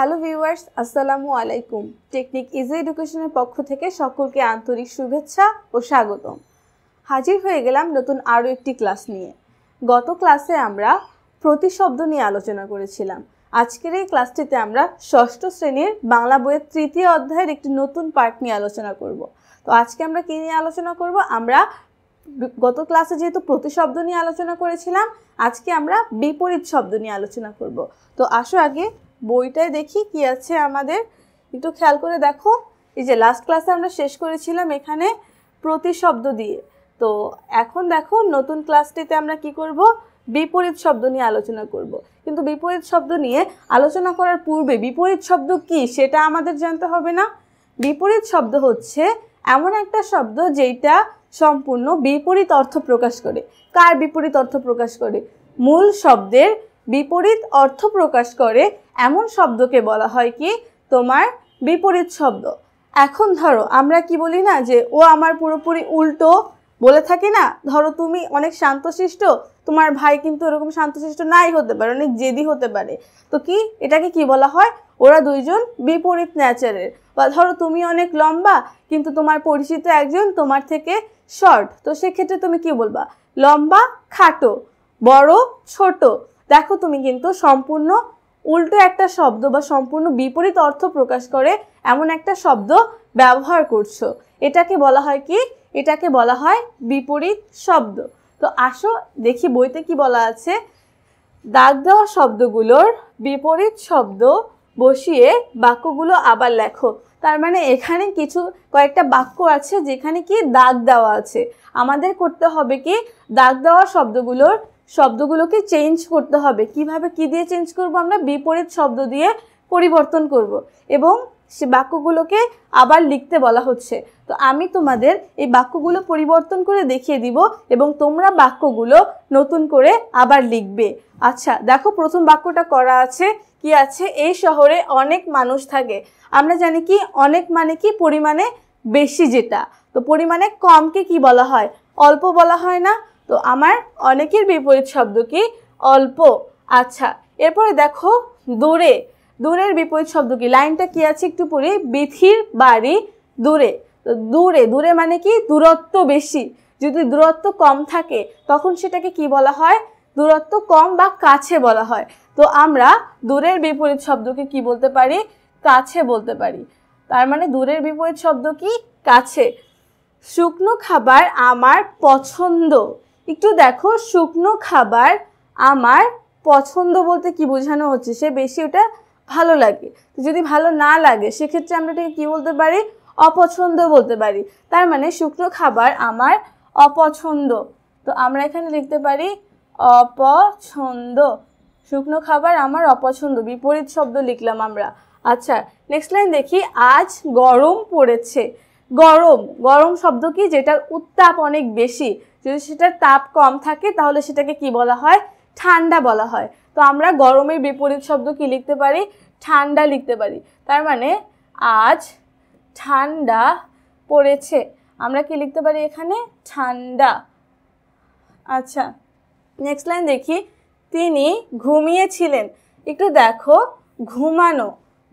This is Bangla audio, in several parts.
হ্যালো ভিউয়ার্স আসসালামু আলাইকুম টেকনিক ইজি এডুকেশনের পক্ষ থেকে সকলকে আন্তরিক শুভেচ্ছা ও স্বাগতম হাজির হয়ে গেলাম নতুন আরও একটি ক্লাস নিয়ে গত ক্লাসে আমরা প্রতিশব্দ নিয়ে আলোচনা করেছিলাম আজকের এই ক্লাসটিতে আমরা ষষ্ঠ শ্রেণীর বাংলা বইয়ের তৃতীয় অধ্যায়ের একটি নতুন পার্ট নিয়ে আলোচনা করব তো আজকে আমরা কী নিয়ে আলোচনা করব আমরা গত ক্লাসে যেহেতু প্রতিশব্দ নিয়ে আলোচনা করেছিলাম আজকে আমরা বিপরীত শব্দ নিয়ে আলোচনা করব তো আসো আগে বইটায় দেখি কি আছে আমাদের একটু খেয়াল করে দেখো এই যে লাস্ট ক্লাসে আমরা শেষ করেছিলাম এখানে প্রতিশব্দ দিয়ে তো এখন দেখো নতুন ক্লাসটিতে আমরা কি করব বিপরীত শব্দ নিয়ে আলোচনা করব। কিন্তু বিপরীত শব্দ নিয়ে আলোচনা করার পূর্বে বিপরীত শব্দ কি সেটা আমাদের জানতে হবে না বিপরীত শব্দ হচ্ছে এমন একটা শব্দ যেটা সম্পূর্ণ বিপরীত অর্থ প্রকাশ করে কার বিপরীত অর্থ প্রকাশ করে মূল শব্দের বিপরীত অর্থ প্রকাশ করে এমন শব্দকে বলা হয় কি তোমার বিপরীত শব্দ এখন ধরো আমরা কি বলি না যে ও আমার পুরোপুরি উল্টো বলে থাকি না ধরো তুমি অনেক শান্তশিষ্ট তোমার ভাই কিন্তু এরকম শান্তশিষ্ট নাই হতে পারে অনেক জেদি হতে পারে তো কি এটাকে কি বলা হয় ওরা দুইজন বিপরীত ন্যাচারের বা ধরো তুমি অনেক লম্বা কিন্তু তোমার পরিচিত একজন তোমার থেকে শর্ট তো সেক্ষেত্রে তুমি কি বলবা লম্বা খাটো বড় ছোট দেখো তুমি কিন্তু সম্পূর্ণ উল্টো একটা শব্দ বা সম্পূর্ণ বিপরীত অর্থ প্রকাশ করে এমন একটা শব্দ ব্যবহার করছো এটাকে বলা হয় কি এটাকে বলা হয় বিপরীত শব্দ তো আসো দেখি বইতে কি বলা আছে দাগ দেওয়া শব্দগুলোর বিপরীত শব্দ বসিয়ে বাক্যগুলো আবার লেখো তার মানে এখানে কিছু কয়েকটা বাক্য আছে যেখানে কি দাগ দেওয়া আছে আমাদের করতে হবে কি দাগ দেওয়া শব্দগুলোর শব্দগুলোকে চেঞ্জ করতে হবে কিভাবে কি দিয়ে চেঞ্জ করব আমরা বিপরীত শব্দ দিয়ে পরিবর্তন করব এবং সে বাক্যগুলোকে আবার লিখতে বলা হচ্ছে তো আমি তোমাদের এই বাক্যগুলো পরিবর্তন করে দেখিয়ে দিব এবং তোমরা বাক্যগুলো নতুন করে আবার লিখবে আচ্ছা দেখো প্রথম বাক্যটা করা আছে কি আছে এই শহরে অনেক মানুষ থাকে আমরা জানি কি অনেক মানে কি পরিমাণে বেশি যেটা তো পরিমাণে কমকে কি বলা হয় অল্প বলা হয় না তো আমার অনেকের বিপরীত শব্দ কি অল্প আচ্ছা এরপরে দেখো দূরে দূরের বিপরীত শব্দ কি লাইনটা কি আছে একটু পরে বিথির বাড়ি দূরে তো দূরে দূরে মানে কি দূরত্ব বেশি যদি দূরত্ব কম থাকে তখন সেটাকে কি বলা হয় দূরত্ব কম বা কাছে বলা হয় তো আমরা দূরের বিপরীত শব্দকে কি বলতে পারি কাছে বলতে পারি তার মানে দূরের বিপরীত শব্দ কি কাছে শুকনো খাবার আমার পছন্দ একটু দেখো শুকনো খাবার আমার পছন্দ বলতে কি বোঝানো হচ্ছে সে বেশি ওটা ভালো লাগে যদি ভালো না লাগে সেক্ষেত্রে আমরা এটাকে কী বলতে পারি অপছন্দ বলতে পারি তার মানে শুকনো খাবার আমার অপছন্দ তো আমরা এখানে লিখতে পারি অপছন্দ শুকনো খাবার আমার অপছন্দ বিপরীত শব্দ লিখলাম আমরা আচ্ছা নেক্সট লাইন দেখি আজ গরম পড়েছে গরম গরম শব্দ কি যেটার উত্তাপ অনেক বেশি যদি সেটার তাপ কম থাকে তাহলে সেটাকে কি বলা হয় ঠান্ডা বলা হয় তো আমরা গরমের বিপরীত শব্দ কি লিখতে পারি ঠান্ডা লিখতে পারি তার মানে আজ ঠান্ডা পড়েছে আমরা কি লিখতে পারি এখানে ঠান্ডা আচ্ছা নেক্সট লাইন দেখি তিনি ঘুমিয়েছিলেন একটু দেখো ঘুমানো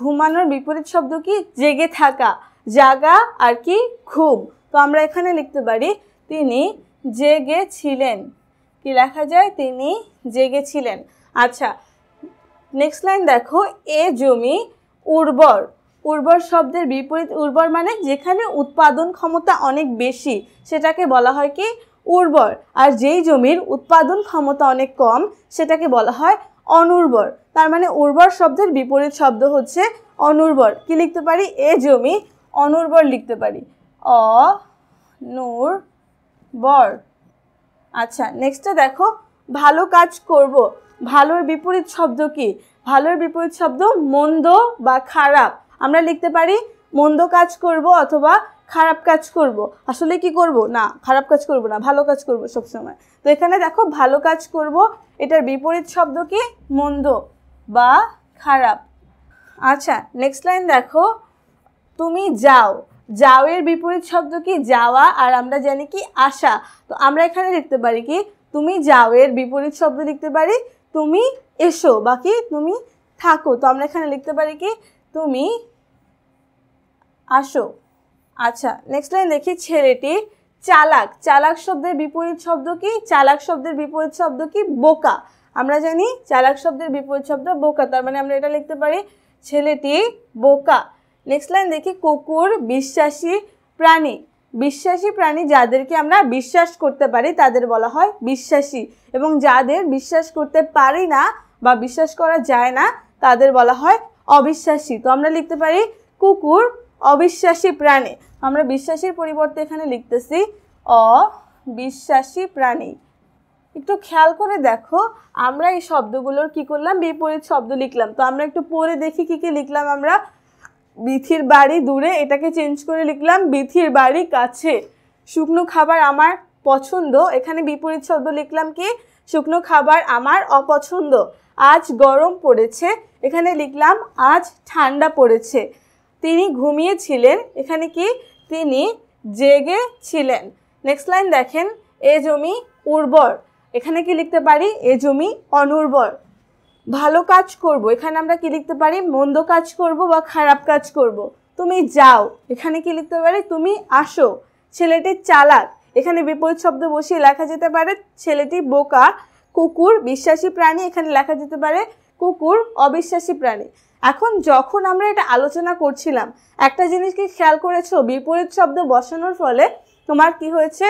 ঘুমানোর বিপরীত শব্দ কি জেগে থাকা জাগা আর কি ঘুম তো আমরা এখানে লিখতে পারি তিনি জেগেছিলেন কি লেখা যায় তিনি জেগেছিলেন আচ্ছা নেক্সট লাইন দেখো এ জমি উর্বর উর্বর শব্দের বিপরীত উর্বর মানে যেখানে উৎপাদন ক্ষমতা অনেক বেশি সেটাকে বলা হয় কি উর্বর আর যেই জমির উৎপাদন ক্ষমতা অনেক কম সেটাকে বলা হয় অনুর্বর তার মানে উর্বর শব্দের বিপরীত শব্দ হচ্ছে অনুর্বর কি লিখতে পারি এ জমি অনুর্বর লিখতে পারি অ নূর বর আচ্ছা নেক্সটটা দেখো ভালো কাজ করব ভালোর বিপরীত শব্দ কি ভালোর বিপরীত শব্দ মন্দ বা খারাপ আমরা লিখতে পারি মন্দ কাজ করব অথবা খারাপ কাজ করব আসলে কি করব না খারাপ কাজ করব না ভালো কাজ করব সবসময় তো এখানে দেখো ভালো কাজ করব এটার বিপরীত শব্দ কি মন্দ বা খারাপ আচ্ছা নেক্সট লাইন দেখো তুমি যাও যাওয়ের বিপরীত শব্দ কি যাওয়া আর আমরা জানি কি আসা তো আমরা এখানে লিখতে পারি কি তুমি যাওয়ের বিপরীত শব্দ লিখতে পারি তুমি এসো বাকি তুমি থাকো তো আমরা এখানে লিখতে পারি কি তুমি আসো আচ্ছা নেক্সট লাইন দেখি ছেলেটি চালাক চালাক শব্দের বিপরীত শব্দ কি চালাক শব্দের বিপরীত শব্দ কি বোকা আমরা জানি চালাক শব্দের বিপরীত শব্দ বোকা তার মানে আমরা এটা লিখতে পারি ছেলেটি বোকা নেক্সট লাইন দেখি কুকুর বিশ্বাসী প্রাণী বিশ্বাসী প্রাণী যাদেরকে আমরা বিশ্বাস করতে পারি তাদের বলা হয় বিশ্বাসী এবং যাদের বিশ্বাস করতে পারি না বা বিশ্বাস করা যায় না তাদের বলা হয় অবিশ্বাসী তো আমরা লিখতে পারি কুকুর অবিশ্বাসী প্রাণী আমরা বিশ্বাসীর পরিবর্তে এখানে লিখতেছি অবিশ্বাসী প্রাণী একটু খেয়াল করে দেখো আমরা এই শব্দগুলোর কি করলাম বিপরীত শব্দ লিখলাম তো আমরা একটু পড়ে দেখি কি কি লিখলাম আমরা বিথির বাড়ি দূরে এটাকে চেঞ্জ করে লিখলাম বিথির বাড়ি কাছে শুকনো খাবার আমার পছন্দ এখানে বিপরীত শব্দ লিখলাম কি শুকনো খাবার আমার অপছন্দ আজ গরম পড়েছে এখানে লিখলাম আজ ঠান্ডা পড়েছে তিনি ঘুমিয়েছিলেন এখানে কি তিনি জেগে ছিলেন নেক্সট লাইন দেখেন এ জমি উর্বর এখানে কি লিখতে পারি এ জমি অনুর্বর ভালো কাজ করব এখানে আমরা কি লিখতে পারি মন্দ কাজ করব বা খারাপ কাজ করব তুমি যাও এখানে কি লিখতে পারি তুমি আসো ছেলেটি চালাক এখানে বিপরীত শব্দ বসিয়ে লেখা যেতে পারে ছেলেটি বোকা কুকুর বিশ্বাসী প্রাণী এখানে লেখা যেতে পারে কুকুর অবিশ্বাসী প্রাণী এখন যখন আমরা এটা আলোচনা করছিলাম একটা জিনিস কি খেয়াল করেছো বিপরীত শব্দ বসানোর ফলে তোমার কি হয়েছে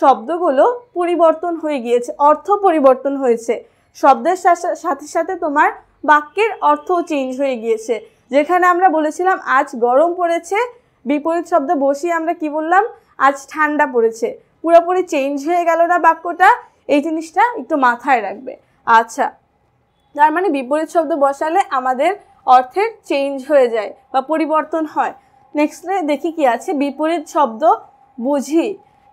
শব্দগুলো পরিবর্তন হয়ে গিয়েছে অর্থ পরিবর্তন হয়েছে শব্দের সাথে সাথে তোমার বাক্যের অর্থও চেঞ্জ হয়ে গিয়েছে যেখানে আমরা বলেছিলাম আজ গরম পড়েছে বিপরীত শব্দ বসিয়ে আমরা কি বললাম আজ ঠান্ডা পড়েছে পুরোপুরি চেঞ্জ হয়ে গেল না বাক্যটা এই জিনিসটা একটু মাথায় রাখবে আচ্ছা তার মানে বিপরীত শব্দ বসালে আমাদের অর্থের চেঞ্জ হয়ে যায় বা পরিবর্তন হয় নেক্সটে দেখি কি আছে বিপরীত শব্দ বুঝি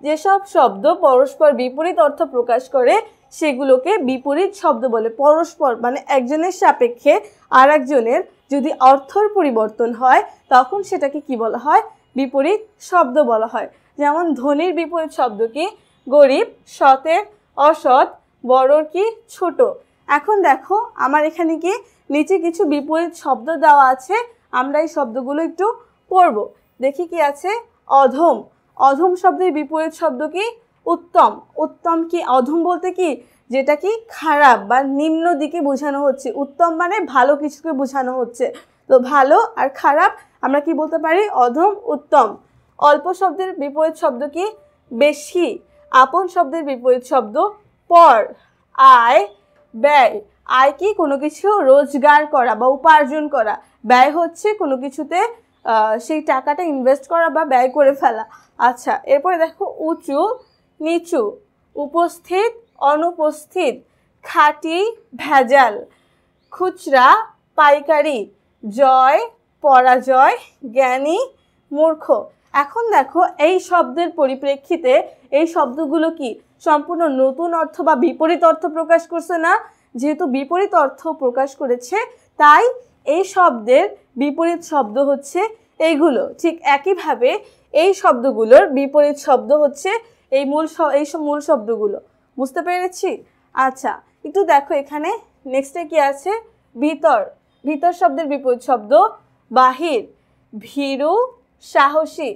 যেসব শব্দ পরস্পর বিপরীত অর্থ প্রকাশ করে সেগুলোকে বিপরীত শব্দ বলে পরস্পর মানে একজনের সাপেক্ষে আর একজনের যদি অর্থর পরিবর্তন হয় তখন সেটাকে কি বলা হয় বিপরীত শব্দ বলা হয় যেমন ধনির বিপরীত শব্দ কি গরিব সতের অসৎ বড়র কি ছোট এখন দেখো আমার এখানে কি নিচে কিছু বিপরীত শব্দ দেওয়া আছে আমরা এই শব্দগুলো একটু পড়ব দেখি কি আছে অধম অধম শব্দের বিপরীত শব্দ কি উত্তম উত্তম কি অধম বলতে কি যেটা কি খারাপ বা নিম্ন দিকে বোঝানো হচ্ছে উত্তম মানে ভালো কিছুকে বোঝানো হচ্ছে তো ভালো আর খারাপ আমরা কি বলতে পারি অধম উত্তম অল্প শব্দের বিপরীত শব্দ কি বেশি আপন শব্দের বিপরীত শব্দ পর আয় ব্যয় আয় কি কোনো কিছু রোজগার করা বা উপার্জন করা ব্যয় হচ্ছে কোনো কিছুতে সেই টাকাটা ইনভেস্ট করা বা ব্যয় করে ফেলা আচ্ছা এরপরে দেখো উঁচু নিচু উপস্থিত অনুপস্থিত খাঁটি ভেজাল খুচরা পাইকারি জয় পরাজয় জ্ঞানী মূর্খ এখন দেখো এই শব্দের পরিপ্রেক্ষিতে এই শব্দগুলো কি সম্পূর্ণ নতুন অর্থ বা বিপরীত অর্থ প্রকাশ করছে না যেহেতু বিপরীত অর্থ প্রকাশ করেছে তাই এই শব্দের বিপরীত শব্দ হচ্ছে এইগুলো ঠিক একইভাবে এই শব্দগুলোর বিপরীত শব্দ হচ্ছে এই মূল এই সব মূল শব্দগুলো বুঝতে পেরেছি আচ্ছা একটু দেখো এখানে নেক্সটে কি আছে ভিতর ভিতর শব্দের বিপরীত শব্দ বাহির ভীরু সাহসী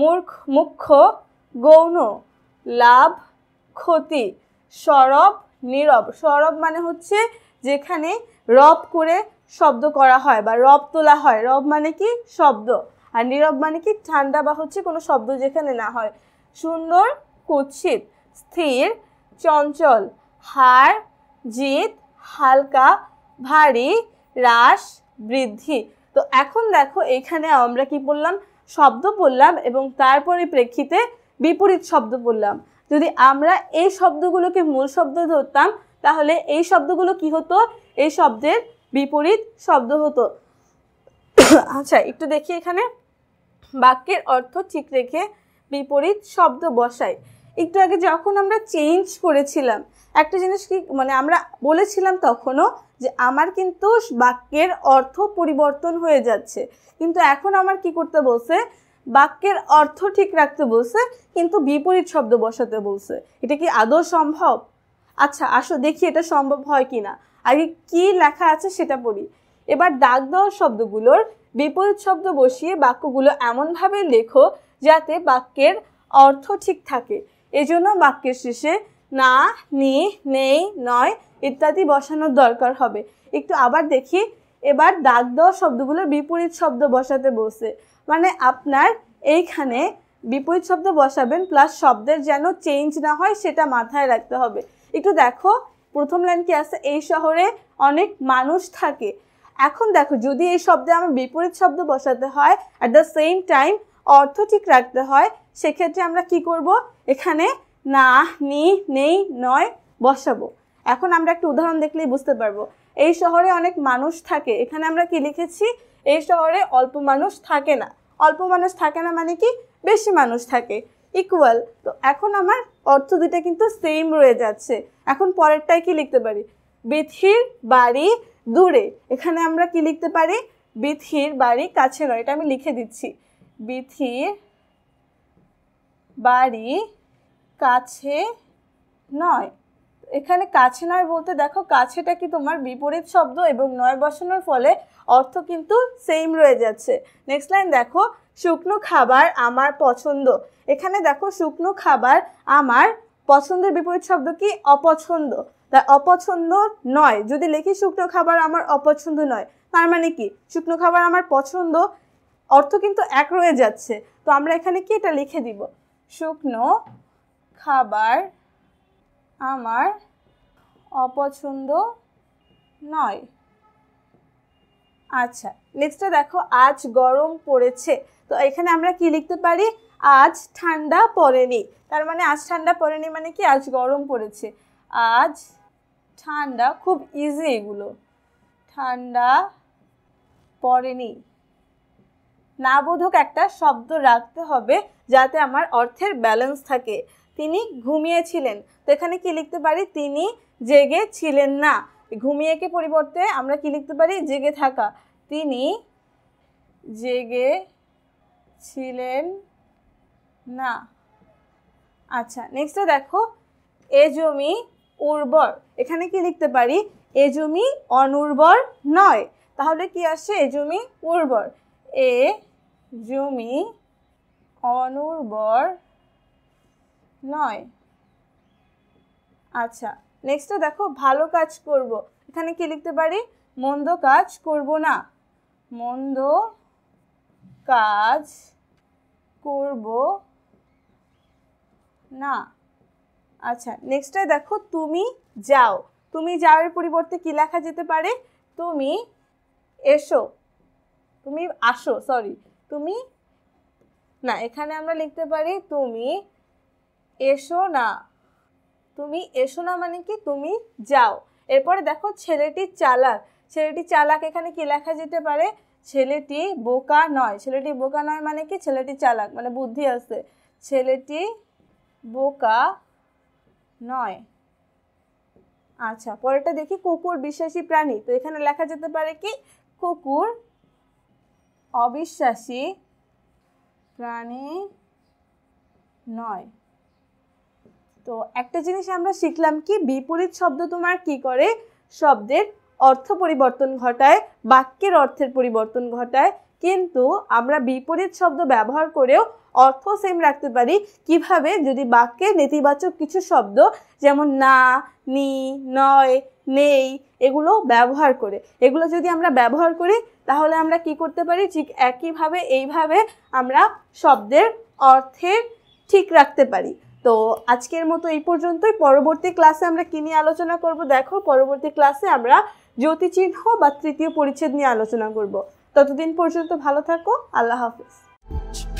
মূর্খ মুখ্য গৌণ লাভ ক্ষতি সরব নীরব সরব মানে হচ্ছে যেখানে রব করে শব্দ করা হয় বা রব তোলা হয় রব মানে কি শব্দ আর নীরব মানে কি ঠান্ডা বা হচ্ছে কোনো শব্দ যেখানে না হয় সুন্দর কুৎসিত স্থির চঞ্চল হার জিত হালকা ভারী হ্রাস বৃদ্ধি তো এখন দেখো এখানে আমরা কি বললাম শব্দ বললাম এবং তার পরিপ্রেক্ষিতে বিপরীত শব্দ বললাম যদি আমরা এই শব্দগুলোকে মূল শব্দ ধরতাম তাহলে এই শব্দগুলো কি হতো এই শব্দের বিপরীত শব্দ হতো আচ্ছা একটু দেখি এখানে বাক্যের অর্থ ঠিক রেখে বিপরীত শব্দ বসায় একটু আগে যখন আমরা চেঞ্জ করেছিলাম একটা জিনিস কি মানে আমরা বলেছিলাম তখনও যে আমার কিন্তু বাক্যের অর্থ পরিবর্তন হয়ে যাচ্ছে কিন্তু এখন আমার কি করতে বলছে বাক্যের অর্থ ঠিক রাখতে বলছে কিন্তু বিপরীত শব্দ বসাতে বলছে এটা কি আদৌ সম্ভব আচ্ছা আসো দেখি এটা সম্ভব হয় কি না আগে কি লেখা আছে সেটা পড়ি এবার দাগ দেওয়া শব্দগুলোর বিপরীত শব্দ বসিয়ে বাক্যগুলো এমনভাবে লেখো যাতে বাক্যের অর্থ ঠিক থাকে এজন্য বাক্যের শেষে না নি নেই নয় ইত্যাদি বসানোর দরকার হবে একটু আবার দেখি এবার দাগ দেওয়া শব্দগুলোর বিপরীত শব্দ বসাতে বসে মানে আপনার এইখানে বিপরীত শব্দ বসাবেন প্লাস শব্দের যেন চেঞ্জ না হয় সেটা মাথায় রাখতে হবে একটু দেখো প্রথম লাইন কি আছে এই শহরে অনেক মানুষ থাকে এখন দেখো যদি এই শব্দে আমার বিপরীত শব্দ বসাতে হয় অ্যাট দ্য সেম টাইম অর্থ ঠিক রাখতে হয় সেক্ষেত্রে আমরা কি করব এখানে না নি নেই নয় বসাবো এখন আমরা একটা উদাহরণ দেখলেই বুঝতে পারবো এই শহরে অনেক মানুষ থাকে এখানে আমরা কি লিখেছি এই শহরে অল্প মানুষ থাকে না অল্প মানুষ থাকে না মানে কি বেশি মানুষ থাকে ইকুয়াল তো এখন আমার অর্থ দুইটা কিন্তু সেম রয়ে যাচ্ছে এখন পরেরটাই কি লিখতে পারি বিথির বাড়ি দূরে এখানে আমরা কি লিখতে পারি বিথির বাড়ি কাছে নয় এটা আমি লিখে দিচ্ছি বিথির বাড়ি কাছে নয় এখানে কাছে নয় বলতে দেখো কাছেটা কি তোমার বিপরীত শব্দ এবং নয় বসানোর ফলে অর্থ কিন্তু সেম রয়ে যাচ্ছে নেক্সট লাইন দেখো শুকনো খাবার আমার পছন্দ এখানে দেখো শুকনো খাবার আমার পছন্দের বিপরীত শব্দ কি অপছন্দ তাই অপছন্দ নয় যদি লেখি শুকনো খাবার আমার অপছন্দ নয় তার মানে কি শুকনো খাবার আমার পছন্দ অর্থ কিন্তু এক রয়ে যাচ্ছে তো আমরা এখানে কি এটা লিখে দিব শুকনো খাবার আমার অপছন্দ নয় আচ্ছা নেক্সটটা দেখো আজ গরম পড়েছে তো এখানে আমরা কি লিখতে পারি আজ ঠান্ডা পড়েনি তার মানে আজ ঠান্ডা পড়েনি মানে কি আজ গরম পড়েছে আজ ঠান্ডা খুব ইজি এগুলো ঠান্ডা পড়েনি নাবোধক একটা শব্দ রাখতে হবে যাতে আমার অর্থের ব্যালেন্স থাকে তিনি ঘুমিয়েছিলেন তো এখানে কী লিখতে পারি তিনি জেগে ছিলেন না ঘুমিয়েকে পরিবর্তে আমরা কী লিখতে পারি জেগে থাকা তিনি জেগে ছিলেন না আচ্ছা নেক্সটটা দেখো এ জমি উর্বর এখানে কি লিখতে পারি এ জমি অনুর্বর নয় তাহলে কি আসছে এ জমি উর্বর এ জমি অনুর্বর নয় আচ্ছা নেক্সটে দেখো ভালো কাজ করব এখানে কি লিখতে পারি মন্দ কাজ করব না মন্দ কাজ করব না আচ্ছা নেক্সটে দেখো তুমি যাও তুমি যাওয়ার পরিবর্তে কি লেখা যেতে পারে তুমি এসো তুমি আসো সরি তুমি না এখানে আমরা লিখতে পারি তুমি এসো না তুমি এসো না মানে কি তুমি যাও এরপরে দেখো ছেলেটি চালাক ছেলেটি চালাক এখানে কি লেখা যেতে পারে ছেলেটি বোকা নয় ছেলেটি বোকা নয় মানে কি ছেলেটি চালাক মানে বুদ্ধি আছে ছেলেটি বোকা নয় আচ্ছা পরেরটা দেখি কুকুর বিশ্বাসী প্রাণী তো এখানে লেখা যেতে পারে কি কুকুর অবিশ্বাসী প্রাণী নয় তো একটা জিনিস আমরা শিখলাম কি বিপরীত শব্দ তোমার কি করে শব্দের অর্থ পরিবর্তন ঘটায় বাক্যের অর্থের পরিবর্তন ঘটায় কিন্তু আমরা বিপরীত শব্দ ব্যবহার করেও অর্থ সেম রাখতে পারি কিভাবে যদি বাক্যে নেতিবাচক কিছু শব্দ যেমন না নি নয় নেই এগুলো ব্যবহার করে এগুলো যদি আমরা ব্যবহার করি তাহলে আমরা কি করতে পারি ঠিক একইভাবে এইভাবে আমরা শব্দের অর্থের ঠিক রাখতে পারি তো আজকের মতো এই পর্যন্তই পরবর্তী ক্লাসে আমরা কী নিয়ে আলোচনা করব দেখো পরবর্তী ক্লাসে আমরা জ্যোতিচিহ্ন বা তৃতীয় পরিচ্ছেদ নিয়ে আলোচনা করব ততদিন পর্যন্ত ভালো থাকো আল্লাহ হাফিজ